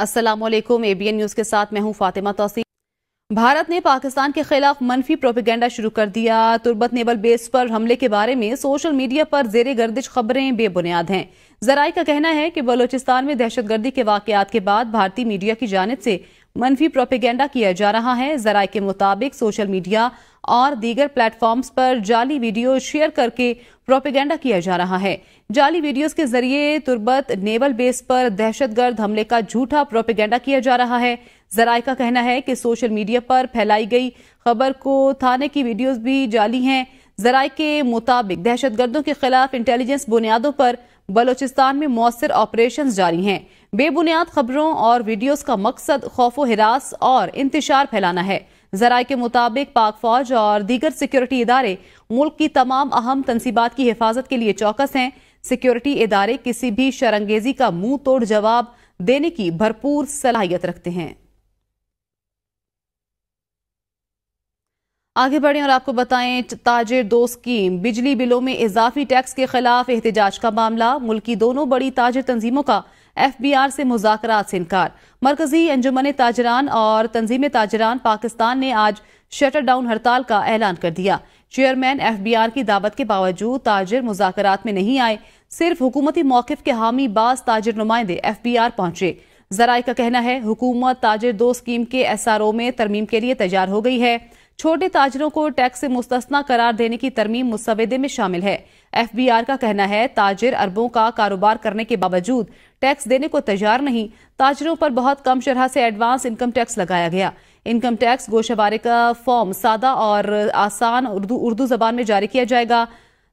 Aslam ABN news के साथ मैं हूं फातिमा तोसी भारत ने पाकिस्तान के खिलाफ मनफी प्रोपेगेंडा शुरू कर दिया तुर्बत नेवल बेस पर हमले के बारे में सोशल मीडिया पर जेर गर्दिश खबरें बेबुनियाद हैं जराई का कहना है कि बलोचिस्तान में दहशतगर्दी के वाकयात के बाद भारतीय मीडिया की जानब से मनफी प्रोपेगेंडा किया जा रहा है जराये के मुताबिक सोशल मीडिया और दीगर प्लेटफॉर्म्स पर जाली वीडियो शेयर करके प्रोपेगेंडा किया जा रहा है जाली वीडियोस के जरिए तुर्बत नेवल बेस पर दहशतगर्द हमले का झूठा प्रोपेगेंडा किया जा रहा है जराये का कहना है कि सोशल मीडिया पर फैलाई गई खबर को थाने की वीडियोज भी जाली हैं जराये के मुताबिक दहशतगर्दों के खिलाफ इंटेलिजेंस बुनियादों पर बलोचिस्तान में मौसर ऑपरेशन जारी हैं बेबुनियाद खबरों और वीडियोस का मकसद खौफ हिरास और इंतजार फैलाना है जराये के मुताबिक पाक फौज और दीगर सिक्योरिटी इदारे मुल्क की तमाम अहम तनसीबात की हिफाजत के लिए चौकस हैं सिक्योरिटी इदारे किसी भी शरंगेजी का मुंह तोड़ जवाब देने की भरपूर सलाहियत रखते हैं आगे बढ़ें और आपको बताएं ताजिर दो स्कीम बिजली बिलों में इजाफी टैक्स के खिलाफ एहतजाज का मामला मुल्क की दोनों बड़ी ताजिर तंजीमों का एफ बी आर से मुजाकर से इनकार मरकजी अंजुमन ताजरान और तंजीम ताजरान पाकिस्तान ने आज शटर डाउन हड़ताल का ऐलान कर दिया चेयरमैन एफ बी आर की दावत के बावजूद ताजिर मुजाकर में नहीं आए सिर्फ हुकूमती मौकफ के हामी बाज ताजिर नुमाइंदे आर पहुंचे जराये का कहना है हुकूमत ताजिर दो स्कीम के एस आर ओ में तरमीम के लिए तैयार हो गई है छोटे ताजरों को टैक्स से मुस्तना करार देने की तरमीम मुसवदे में शामिल है एफबीआर का कहना है ताजिर अरबों का कारोबार करने के बावजूद टैक्स देने को तैयार नहीं ताजरों पर बहुत कम शरह से एडवांस इनकम टैक्स लगाया गया इनकम टैक्स गोशवारे का फॉर्म सादा और आसान उर्दू जबान में जारी किया जाएगा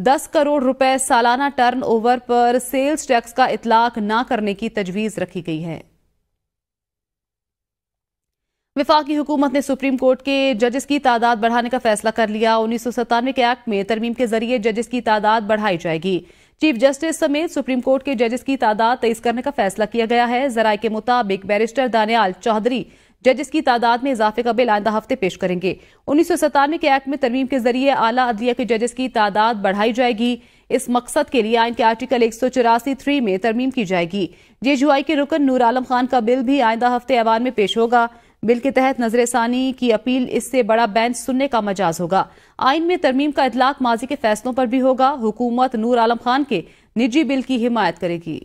दस करोड़ रुपए सालाना टर्नओवर पर सेल्स टैक्स का इतलाक न करने की तजवीज रखी गई है विफाकी हुकूमत ने सुप्रीम कोर्ट के जजेस की तादाद बढ़ाने का फैसला कर लिया उन्नीस सौ सत्तानवे के एक्ट में तरमीम के जरिए जजेस की तादाद बढ़ाई जाएगी चीफ जस्टिस समेत सुप्रीम कोर्ट के जजेस की तादाद तेईस करने का फैसला किया गया है जराये के मुताबिक बैरिस्टर दानियाल चौधरी जजेस की तादाद में इजाफे का बिल आइंदा हफ्ते पेश करेंगे उन्नीस सौ सत्तानवे के एक्ट में तरमीम के जरिए आला अदलिया के जजेस की तादाद बढ़ाई जाएगी इस मकसद के लिए आयन के आर्टिकल एक सौ चौरासी थ्री में तरमीम की जाएगी जेजुआई के रुकन नूर आलम खान का बिल भी आइंदा हफ्ते ऐवान में पेश होगा बिल के तहत नजरसानी की अपील इससे बड़ा बैन सुनने का मजाज होगा आइन में तरमीम का इतलाक माजी के फैसलों पर भी होगा हुकूमत नूर आलम खान के निजी बिल की हिमायत करेगी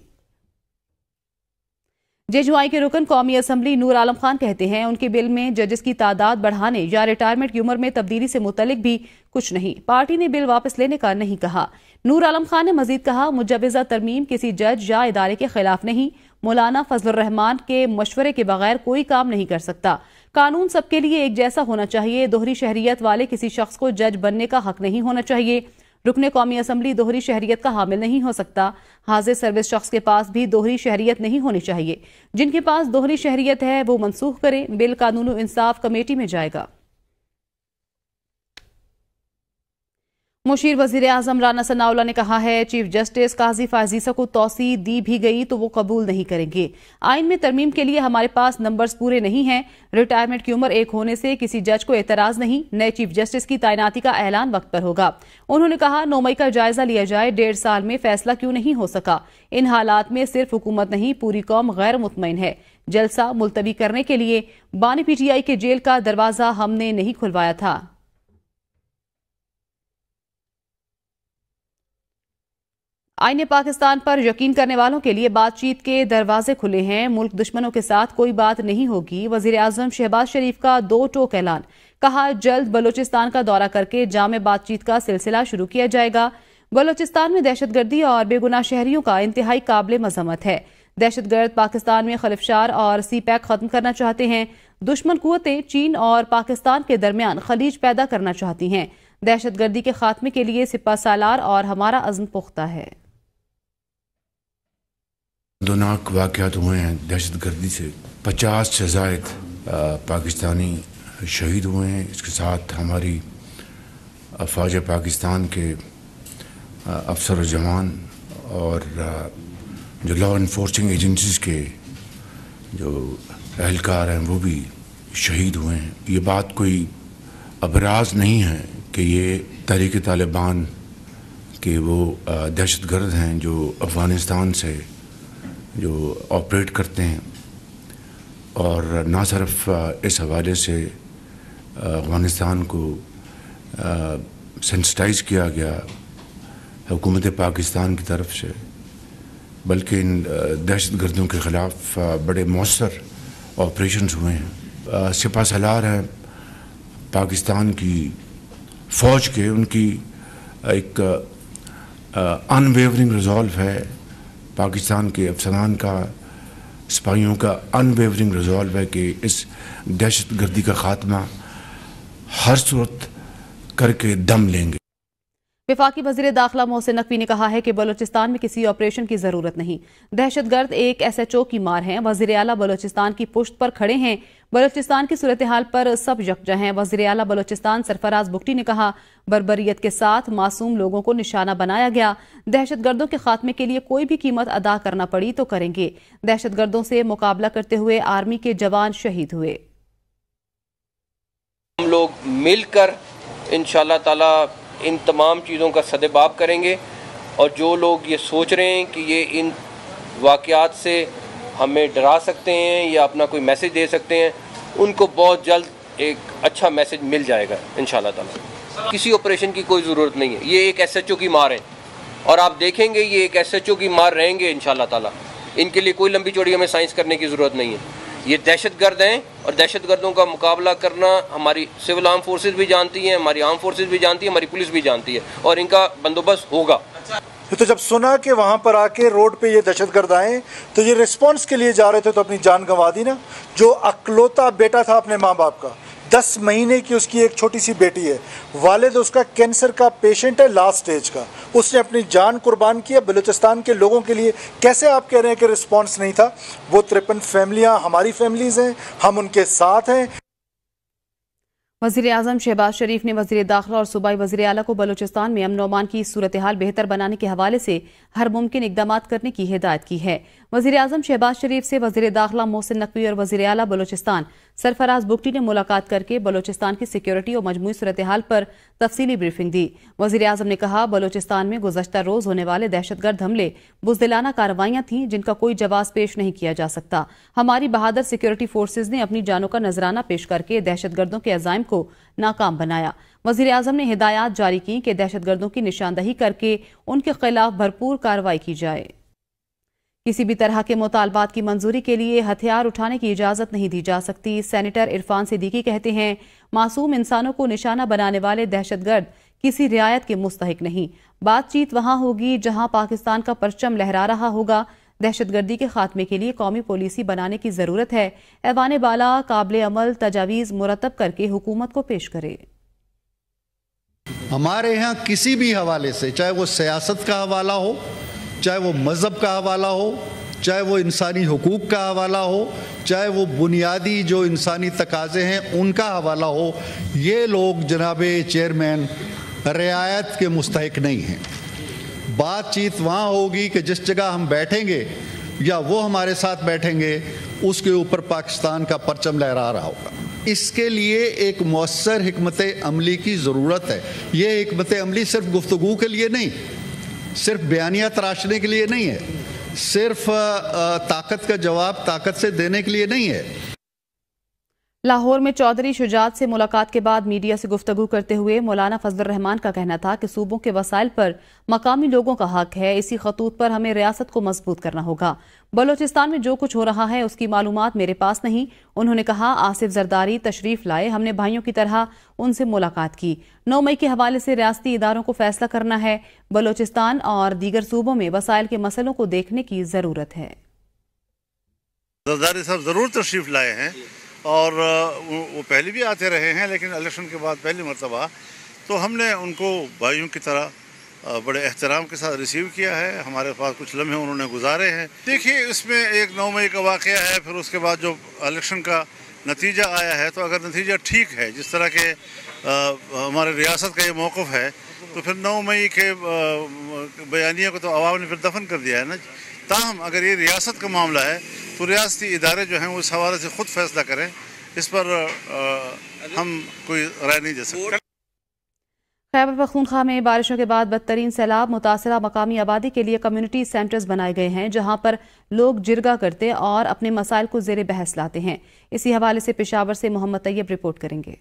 जेजुआई के रुकन कौमी असम्बली नूर आलम खान कहते हैं उनके बिल में जजेस की तादाद बढ़ाने या रिटायरमेंट की उम्र में तब्दीली से मुतलिक भी कुछ नहीं पार्टी ने बिल वापस लेने का नहीं कहा नूर आलम खान ने मजीद कहा मुजवजा तरमीम किसी जज या इदारे के खिलाफ नहीं मौलाना फजलरहमान के मशवरे के बगैर कोई काम नहीं कर सकता कानून सबके लिए एक जैसा होना चाहिए दोहरी शहरीत वाले किसी शख्स को जज बनने का हक नहीं होना चाहिए रुकने कौमी असम्बली दोहरी शहरीत का हामिल नहीं हो सकता हाजिर सर्विस शख्स के पास भी दोहरी शहरीत नहीं होनी चाहिए जिनके पास दोहरी शहरीत है वो मनसूख करें बिल कानून इंसाफ कमेटी में जाएगा मुशीर वजीर अजम राना सनाउल्ला ने कहा है चीफ जस्टिस काजी फाजीसा को तोसी दी भी गई तो वो कबूल नहीं करेंगे आइन में तरमीम के लिए हमारे पास नंबर्स पूरे नहीं हैं रिटायरमेंट की उम्र एक होने से किसी जज को एतराज नहीं नए चीफ जस्टिस की तैनाती का ऐलान वक्त पर होगा उन्होंने कहा नौ मई का जायजा लिया जाए डेढ़ साल में फैसला क्यों नहीं हो सका इन हालात में सिर्फ हुकूमत नहीं पूरी कौम गैर मुतमिन है जलसा मुलतवी करने के लिए बानी पीटीआई के जेल का दरवाजा हमने नहीं खुलवाया था आईने पाकिस्तान पर यकीन करने वालों के लिए बातचीत के दरवाजे खुले हैं मुल्क दुश्मनों के साथ कोई बात नहीं होगी वजीर आजम शहबाज शरीफ का दो टोक ऐलान कहा जल्द बलोचिस्तान का दौरा करके जाम बातचीत का सिलसिला शुरू किया जाएगा बलोचिस्तान में दहशतगर्दी और बेगुनाह शहरियों का इंतहाई काबिल मजम्मत है दहशतगर्द पाकिस्तान में खलिफशार और सी पैक खत्म करना चाहते हैं दुश्मन कुतें चीन और पाकिस्तान के दरमियान खलीज पैदा करना चाहती हैं दहशतगर्दी के खात्मे के लिए सिपा सालार और हमारा अजम पुख्ता है दोनाक वाक़ात हुए हैं दहशत गर्दी से पचास से जायद पाकिस्तानी शहीद हुए हैं इसके साथ हमारी अफवाज पाकिस्तान के अफसर जवान और जो लॉ इन्फोर्सिंग एजेंसीज के जो एहलकार हैं वो भी शहीद हुए हैं ये बात कोई अबराज नहीं है कि ये तहरीक तालिबान के वो दहशत गर्द हैं जो अफ़गानिस्तान से जो ऑपरेट करते हैं और ना सिर्फ इस हवाले से अफ़गानिस्तान को सेंसटाइज किया गया हुकूमत पाकिस्तान की तरफ से बल्कि इन दहशत गर्दों के ख़िलाफ़ बड़े मौसर ऑपरेशन हुए हैं सिपा सलार हैं पाकिस्तान की फ़ौज के उनकी एक अनवेवरिंग रिजॉल्व है पाकिस्तान के अफसरान का सिपाहियों का अनवेवरिंग रिजॉल्व है कि इस दहशत गर्दी का खात्मा हर सूरत करके दम लेंगे विफाकी वजीर दाखिला मोहसिन नकवी ने कहा है कि बलोचिस्तान में किसी ऑपरेशन की जरूरत नहीं दहशतगर्द एक एस एच ओ की मार है वजीर अला बलोचिस्तान की पुश्त पर खड़े हैं बलोचिस्तान की सूरत हाल पर सब यकजा हैं वजीर अला बलोचिस्तान सरफराज बुकटी ने कहा बरबरीत के साथ मासूम लोगों को निशाना बनाया गया दहशतगर्दों के खात्मे के लिए कोई भी कीमत अदा करना पड़ी तो करेंगे दहशतगर्दों से मुकाबला करते हुए आर्मी के जवान शहीद हुए हम लोग मिलकर इन ताला इन तमाम चीज़ों का सदबाब करेंगे और जो लोग ये सोच रहे हैं कि ये इन वाक़ात से हमें डरा सकते हैं या अपना कोई मैसेज दे सकते हैं उनको बहुत जल्द एक अच्छा मैसेज मिल जाएगा इन ताला किसी ऑपरेशन की कोई ज़रूरत नहीं है ये एक एस एच ओ की मार है और आप देखेंगे ये एक एस एच ओ की मार रहेंगे इन ताला इनके लिए कोई लंबी चौड़ी हमें साइंस करने की ज़रूरत नहीं है ये दहशत गर्द हैं और दहशत गर्दों का मुकाबला करना हमारी सिविल आर्म फोर्सेज भी जानती हैं हमारी आर्म फोर्सेज भी जानती है हमारी पुलिस भी जानती है और इनका बंदोबस्त होगा अच्छा। तो जब सुना कि वहाँ पर आके रोड पे ये दहशत गर्द आए तो ये रिस्पॉन्स के लिए जा रहे थे तो अपनी जान गंवा दी ना जो अकलौता बेटा था अपने माँ बाप का दस महीने की उसकी एक छोटी सी बेटी है वालिद उसका कैंसर का पेशेंट है लास्ट स्टेज का उसने अपनी जान कुर्बान की है बलूचिस्तान के लोगों के लिए कैसे आप कह रहे हैं कि रिस्पॉन्स नहीं था वो तिरपन फैमिलियाँ हमारी फैमिलीज़ हैं हम उनके साथ हैं वजीर अजम शहबाज शरीफ ने वजी दाखिला और सूबाई वजी अला को बलोचिस्तान में अमन अमान की सूरत हाल बेहतर बनाने के हवाले से हर मुमकिन इकदाम करने की हिदायत की है वजी अजम शहबाज शरीफ से वजी दाखिला मोहसिन नकवी और वजी अला बलोचिस्तान सरफराज बुगटी ने मुलाकात करके बलोचिस्तान की सिक्योरिटी और मजमू सूरत हाल पर तफसीली ब्रीफिंग दी वजीर अजम ने कहा बलोचिस्तान में गुजशत रोज होने वाले दहशतगर्द हमले बुजदिलाना कार्रवाइयां थीं जिनका कोई जवाब पेश नहीं किया जा सकता हमारी बहादुर सिक्योरिटी फोर्सेज ने अपनी जानों का नजराना पेश करके दहशतगर्दों के अजायम को नाकाम बनाया वजीर अजम ने हिदायत जारी की कि दहशतगर्दों की निशानदही करके उनके खिलाफ भरपूर कार्रवाई की जाये किसी भी तरह के मुतालबात की मंजूरी के लिए हथियार उठाने की इजाजत नहीं दी जा सकती सेनेटर इरफान सिद्दीकी कहते हैं मासूम इंसानों को निशाना बनाने वाले दहशतगर्द किसी रियायत के मुस्तक नहीं बातचीत वहां होगी जहां पाकिस्तान का परचम लहरा रहा होगा दहशतगर्दी के खात्मे के लिए कौमी पॉलिसी बनाने की ज़रूरत है ऐवान बाला काबिल अमल तजावीज़ मुरतब करके हुकूमत को पेश करे हमारे यहाँ किसी भी हवाले से चाहे वो सियासत का हवाला हो चाहे वो मज़हब का हवाला हो चाहे वो इंसानी हकूक़ का हवाला हो चाहे वो बुनियादी जो इंसानी तकाजे हैं उनका हवाला हो ये लोग जनाब चेयरमैन रियायत के मुस्तक नहीं हैं बातचीत वहाँ होगी कि जिस जगह हम बैठेंगे या वो हमारे साथ बैठेंगे उसके ऊपर पाकिस्तान का परचम लहरा रहा होगा इसके लिए एक मौसर हमत अमली की ज़रूरत है ये हमत अमली सिर्फ गुफ्तु के लिए नहीं सिर्फ बयानिया तराशने के लिए नहीं है सिर्फ ताकत का जवाब ताकत से देने के लिए नहीं है लाहौर में चौधरी शुजात से मुलाकात के बाद मीडिया से गुफ्तगु करते हुए मौलाना फजल रहमान का कहना था कि सूबों के वसाइल पर मकामी लोगों का हक है इसी खतूत पर हमें रियासत को मजबूत करना होगा बलोचिस्तान में जो कुछ हो रहा है उसकी मालूम मेरे पास नहीं उन्होंने कहा आसिफ जरदारी तशरीफ लाए हमने भाइयों की तरह उनसे मुलाकात की नौ मई के हवाले से रियाती इदारों को फैसला करना है बलोचिस्तान और दीगर सूबों में वसाइल के मसलों को देखने की जरूरत है जरदारी साहब जरूर तशरीफ लाए हैं और वो पहले भी आते रहे हैं लेकिन इलेक्शन के बाद पहली मरतबा तो हमने उनको भाइयों की तरह बड़े एहतराम के साथ रिसीव किया है हमारे पास कुछ लम्हे उन्होंने गुजारे हैं देखिए इसमें एक नौ मई का वाक़ है फिर उसके बाद जो इलेक्शन का नतीजा आया है तो अगर नतीजा ठीक है जिस तरह के हमारे रियासत का ये मौक़ है तो फिर नौ मई के बयानिया को तो आवाम ने फिर दफन कर दिया है ना ताहम अगर ये रियासत का मामला है पुरास्ती इदारे जो हैं उस हवाले से खुद फैसला करें इस पर आ, हम कोई राय नहीं दे सकते खैबर पखतूनखा में बारिशों के बाद बदतरीन सैलाब मुतासर मकामी आबादी के लिए कम्युनिटी सेंटर्स बनाए गए हैं जहां पर लोग जिरगा करते और अपने मसाइल को जेर बहस लाते हैं इसी हवाले से पेशावर से मोहम्मद तैयब रिपोर्ट करेंगे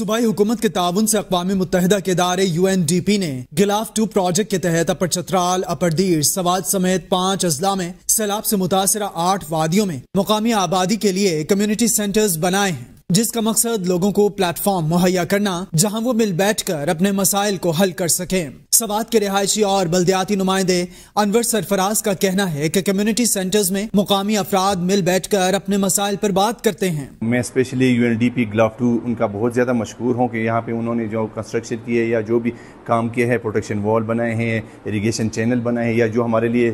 सूबाई हुकूमत के ताउन से अकवा मुतहदा के इदारे यू एन डी पी ने गिलाफ टू प्रोजेक्ट के तहत अपर चतराल अपर दीर सवाद समेत पाँच अजला में सैलाब से मुतासर आठ वादियों में मुकामी आबादी के लिए कम्युनिटी सेंटर्स बनाए हैं जिसका मकसद लोगों को प्लेटफॉर्म मुहैया करना जहां वो मिल बैठकर अपने मसाइल को हल कर सकें सवाद के रिहायशी और बल्दियाती नुमाइंदे अनवर सरफराज का कहना है कि कम्युनिटी सेंटर्स में मुकामी अफराद मिल बैठ कर अपने मसाइल पर बात करते हैं मैं specially U N D P GLOF two उनका बहुत ज़्यादा मशहूर हूँ कि यहाँ पे उन्होंने जो कंस्ट्रक्शन किए या जो भी काम किए है प्रोटेक्शन वॉल बनाए हैं इरीगेशन चैनल बनाए हैं या जो हमारे लिए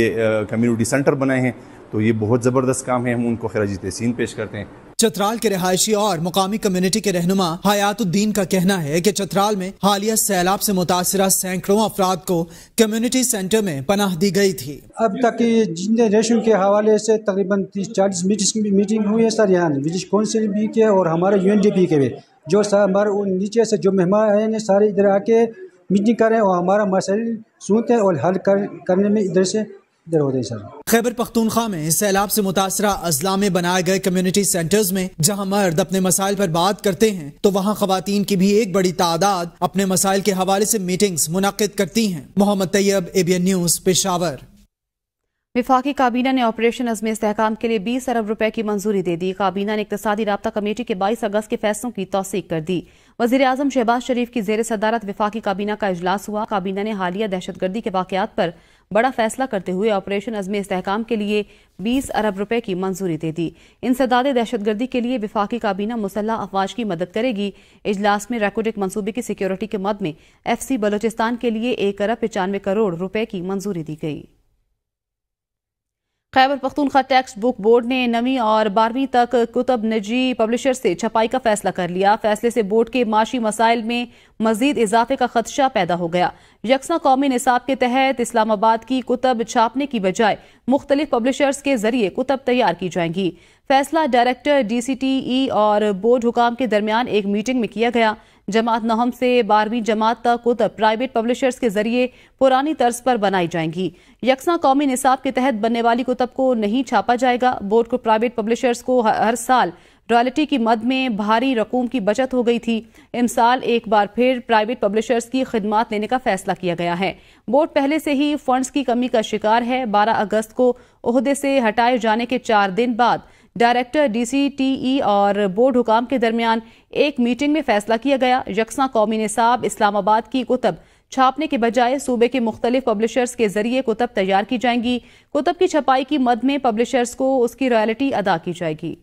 ये कम्युनिटी सेंटर बनाए हैं तो ये बहुत ज़बरदस्त काम है हम उनको खराज तहसीन पेश करते हैं चतराल के रहायशी और मुकामी कम्युनिटी के रहनुमा हयातुद्दीन का कहना है की चतराल में हालिया सैलाब ऐसी मुतासर सैकड़ों अफराद को कम्युनिटी सेंटर में पनाह दी गयी थी अब तक जिंदे रेशन के हवाले ऐसी तकरीबन तीस चालीस मीटिंग हुई है सर यहाँ विलेज काउंसिल भी के और हमारे पी के भी जो सर हमारे नीचे से जो मेहमान आए हैं सारे इधर आके मीटिंग करें और हमारा मसाइल सुनते हैं और हल कर, करने में इधर से खैबर पख्तूनखा में सैलाब से मुतासर अजला में बनाए गए कम्युनिटी सेंटर्स में जहां मर्द अपने मसाइल पर बात करते हैं तो वहां खुवान की भी एक बड़ी तादाद अपने मसाइल के हवाले से मीटिंग्स मुनद करती हैं मोहम्मद तैयब एबीएन न्यूज पेशावर विफाकी काबीना ने ऑपरेशन अजम इसकाम के लिए बीस अरब रुपए की मंजूरी दे दी काबीना ने इकतदी रबा कमेटी के बाईस अगस्त के फैसलों की तोसीक कर दी वजी अजम शहबाज शरीफ की जेर सदारत विफाकी काबीना का अजलास हुआ काबीना ने हालिया दहशतगर्दी के वाकत पर बड़ा फैसला करते हुए ऑपरेशन अजमे इसकाम के लिए 20 अरब रुपए की मंजूरी दे दी इन इंसदाद दहशतगर्दी के लिए विफाकी काबीना मुसल्ह अफवाज की मदद करेगी इजलास में रेकोडिक मनसूबे की सिक्योरिटी के मद में एफ सी बलोचिस्तान के लिए एक अरब पचानवे करोड़ रुपए की मंजूरी दी गई Khyber Pakhtunkhwa textbook board ने नवीं और बारहवीं तक कुतब निजी पब्लिशर से छपाई का फैसला कर लिया फैसले से बोर्ड के माशी मसाइल में मजीद इजाफे का खदशा पैदा हो गया यकसा कौमी निसाब के तहत इस्लामाबाद की कुतब छापने की बजाय मुख्तलिफ पब्लिशर्स के जरिए कुतब तैयार की जाएंगी फैसला director D C T E और बोर्ड हुकाम के दरमियान एक मीटिंग में किया गया जमात नहम से बारहवीं जमात तक खुद प्राइवेट पब्लिशर्स के जरिए पुरानी तर्ज पर बनाई जाएंगी यकसा कौमी निसाब के तहत बनने वाली कुतब को नहीं छापा जाएगा बोर्ड को प्राइवेट पब्लिशर्स को हर साल रॉयल्टी की मद में भारी रकूम की बचत हो गई थी साल एक बार फिर प्राइवेट पब्लिशर्स की खिदमत लेने का फैसला किया गया है बोर्ड पहले से ही फंड्स की कमी का शिकार है 12 अगस्त को अहदे से हटाए जाने के चार दिन बाद डायरेक्टर डीसीटीई e और बोर्ड हुकाम के दरमियान एक मीटिंग में फैसला किया गया यकसा कौमी निसाब इस्लामाबाद की कुतब छापने के बजाय सूबे के मुख्तलिफ पब्लिशर्स के जरिए कुतब तैयार की जाएंगी कुतब की छपाई की मद में पब्लिशर्स को उसकी रॉयल्टी अदा की जाएगी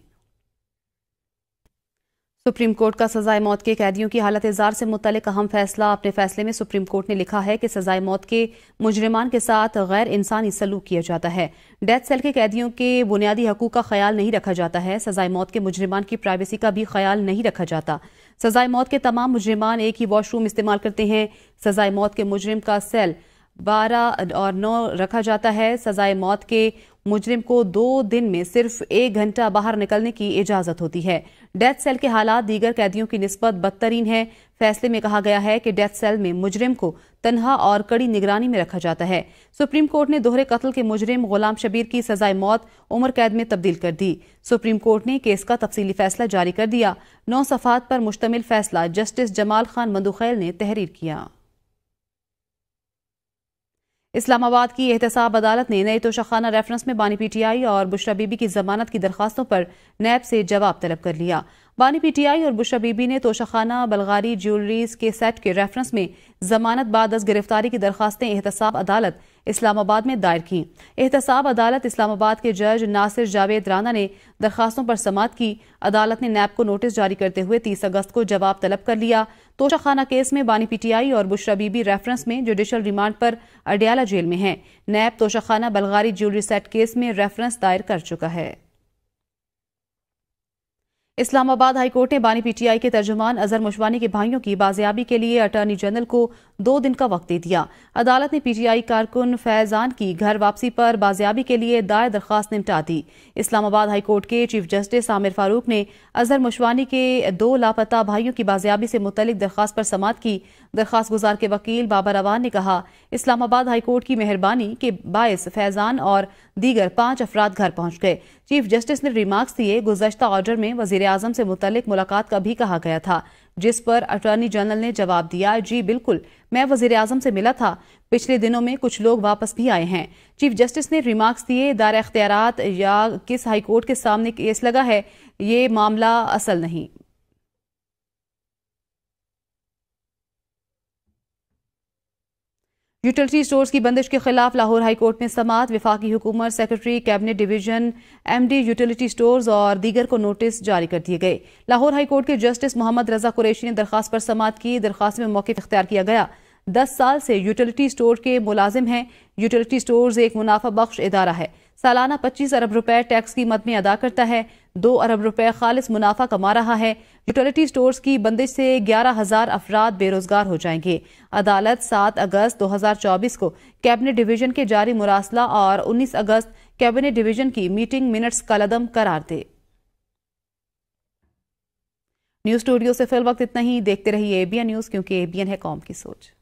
सुप्रीम कोर्ट का सजाए मौत के कैदियों की हालत इजार से मुतलिक अहम फैसला अपने फैसले में सुप्रीम कोर्ट ने लिखा है कि सजाए मौत के मुजरमान के साथ गैर इंसानी सलूक किया जाता है डेथ सेल के कैदियों के बुनियादी हकूक का ख्याल नहीं रखा जाता है सजाए मौत के मुजरमान की प्राइवेसी का भी ख्याल नहीं रखा जाता सजाए मौत के तमाम मुजरमान एक ही वॉशरूम इस्तेमाल करते हैं सजाए मौत के मुजरिम का सेल बारह और नौ रखा जाता है सजाए मौत के मुजरिम को दो दिन में सिर्फ एक घंटा बाहर निकलने की इजाजत होती है डेथ सेल के हालात दीगर कैदियों की नस्बत बदतरीन है फैसले में कहा गया है कि डेथ सेल में मुजरिम को तनहा और कड़ी निगरानी में रखा जाता है सुप्रीम कोर्ट ने दोहरे कत्ल के मुजरिम गुलाम शबीर की सजाए मौत उम्र कैद में तब्दील कर दी सुप्रीम कोर्ट ने केस का तफसीली फैसला जारी कर दिया नौ सफात पर मुश्तमिल फैसला जस्टिस जमाल खान मंदुखैल ने तहरीर किया इस्लामाबाद की एहतसाब अदालत ने नए तोशाखाना रेफरेंस में बानी पीटीआई और बुशरा बीबी की जमानत की दरखास्तों पर नैब से जवाब तलब कर लिया बानी पीटीआई और बुशरा बीबी ने तोशाखाना बलगारी ज्वेलरीज के सेट के रेफरेंस में जमानत बाद दस गिरफ्तारी की दरखास्तें एहतसाब अदालत इस्लामाबाद में दायर की एहतसाब अदालत इस्लामाबाद के जज नासिर जावेद राना ने दरखास्तों पर समात की अदालत ने नैब को नोटिस जारी करते हुए तीस अगस्त को जवाब तलब कर लिया तोशाखाना केस में बानी पीटीआई और बुशरा बीबी रेफरेंस में जुडिशल रिमांड पर अडियाला जेल में है NAB Toshakhana Bulgari jewellery set case में रेफरेंस दायर कर चुका है इस्लामाबाद हाईकोर्ट ने बानी पीटीआई के तर्जुमान अजहर मुशवानी के भाइयों की बाजियाबी के लिए अटॉर्नी जनरल को दो दिन का वक्त दे दिया अदालत ने पीटीआई कारकुन फैजान की घर वापसी पर बाजियाबी के लिए दायर दरख्वास्त निपटा दी इस्लामाबाद हाईकोर्ट के चीफ जस्टिस आमिर फारूक ने अजहर मुशवानी के दो लापता भाइयों की बाजियाबी से मुतलिक दरख्वास्त पर समात की दरख्वास्त गुजार के वकील बाबा रवान ने कहा इस्लामाबाद हाईकोर्ट की मेहरबानी के बायस फैजान और दीगर पांच अफराद घर पहुंच गए चीफ जस्टिस ने रिमार्क्स दिए गुजशत ऑर्डर में वजीर आजम से मुतलिक मुलाकात का भी कहा गया था जिस पर अटॉर्नी जनरल ने जवाब दिया जी बिल्कुल मैं वजीर आजम से मिला था पिछले दिनों में कुछ लोग वापस भी आए हैं चीफ जस्टिस ने रिमार्क्स दिए दार अख्तियार या किस हाईकोर्ट के सामने केस लगा है ये मामला असल नहीं यूटिलिटी स्टोर्स की बंदिश के खिलाफ लाहौर हाईकोर्ट में समात विफाकी हुकूमत secretary cabinet division MD utility stores और दीगर को नोटिस जारी कर दिए गए लाहौर हाईकोर्ट के जस्टिस मोहम्मद रजा कुरैशी ने दरखास्त पर समात की दरखास्त में मौके इख्तियार किया गया दस साल से यूटिलिटी स्टोर के मुलाजिम हैं यूटिलिटी स्टोर्स एक मुनाफा बख्श इदारा है सालाना पच्चीस अरब रुपए टैक्स की मद में अदा करता है दो अरब रुपए खालिस मुनाफा कमा रहा है यूटिलिटी स्टोर्स की बंदिश से ग्यारह हजार अफराद बेरोजगार हो जाएंगे अदालत सात अगस्त दो हजार चौबीस को कैबिनेट डिवीजन के जारी मुरासला और उन्नीस अगस्त कैबिनेट डिवीजन की मीटिंग मिनट्स कलदम करार दे न्यूज स्टूडियो से फिल वक्त इतना ही देखते रहिए एबीएन न्यूज क्योंकि एबीएन है कौम की सोच